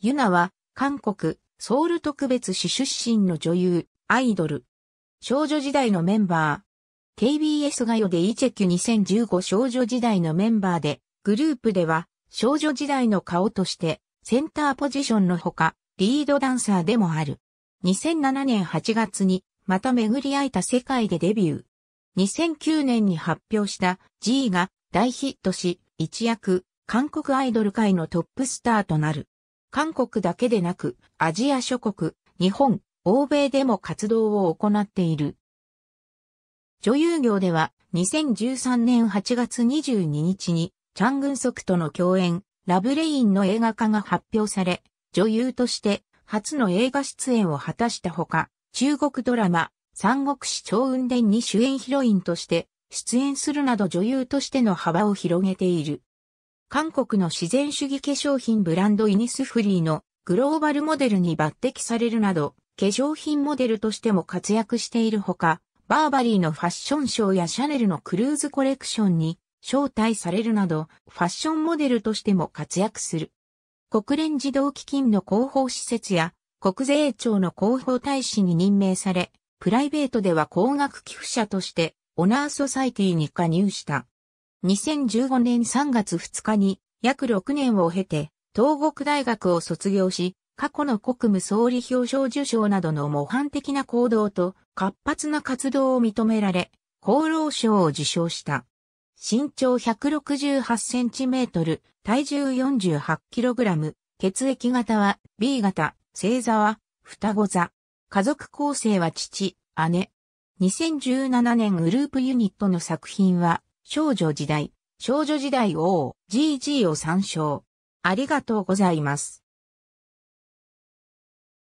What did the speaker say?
ユナは、韓国、ソウル特別市出身の女優、アイドル。少女時代のメンバー。KBS がよでイチェキュ2015少女時代のメンバーで、グループでは、少女時代の顔として、センターポジションのほか、リードダンサーでもある。2007年8月に、また巡り会えた世界でデビュー。2009年に発表した G が大ヒットし、一躍、韓国アイドル界のトップスターとなる。韓国だけでなく、アジア諸国、日本、欧米でも活動を行っている。女優業では、2013年8月22日に、チャン・グンソクとの共演、ラブレインの映画化が発表され、女優として初の映画出演を果たしたほか、中国ドラマ、三国志超雲伝に主演ヒロインとして出演するなど女優としての幅を広げている。韓国の自然主義化粧品ブランドイニスフリーのグローバルモデルに抜擢されるなど、化粧品モデルとしても活躍しているほか、バーバリーのファッションショーやシャネルのクルーズコレクションに招待されるなど、ファッションモデルとしても活躍する。国連児童基金の広報施設や国税庁の広報大使に任命され、プライベートでは高額寄付者としてオナーソサイティに加入した。2015年3月2日に約6年を経て東国大学を卒業し、過去の国務総理表彰受賞などの模範的な行動と活発な活動を認められ、厚労省を受賞した。身長168センチメートル、体重48キログラム、血液型は B 型、星座は双子座。家族構成は父、姉。2017年グループユニットの作品は少女時代、少女時代を g g を参照。ありがとうございます。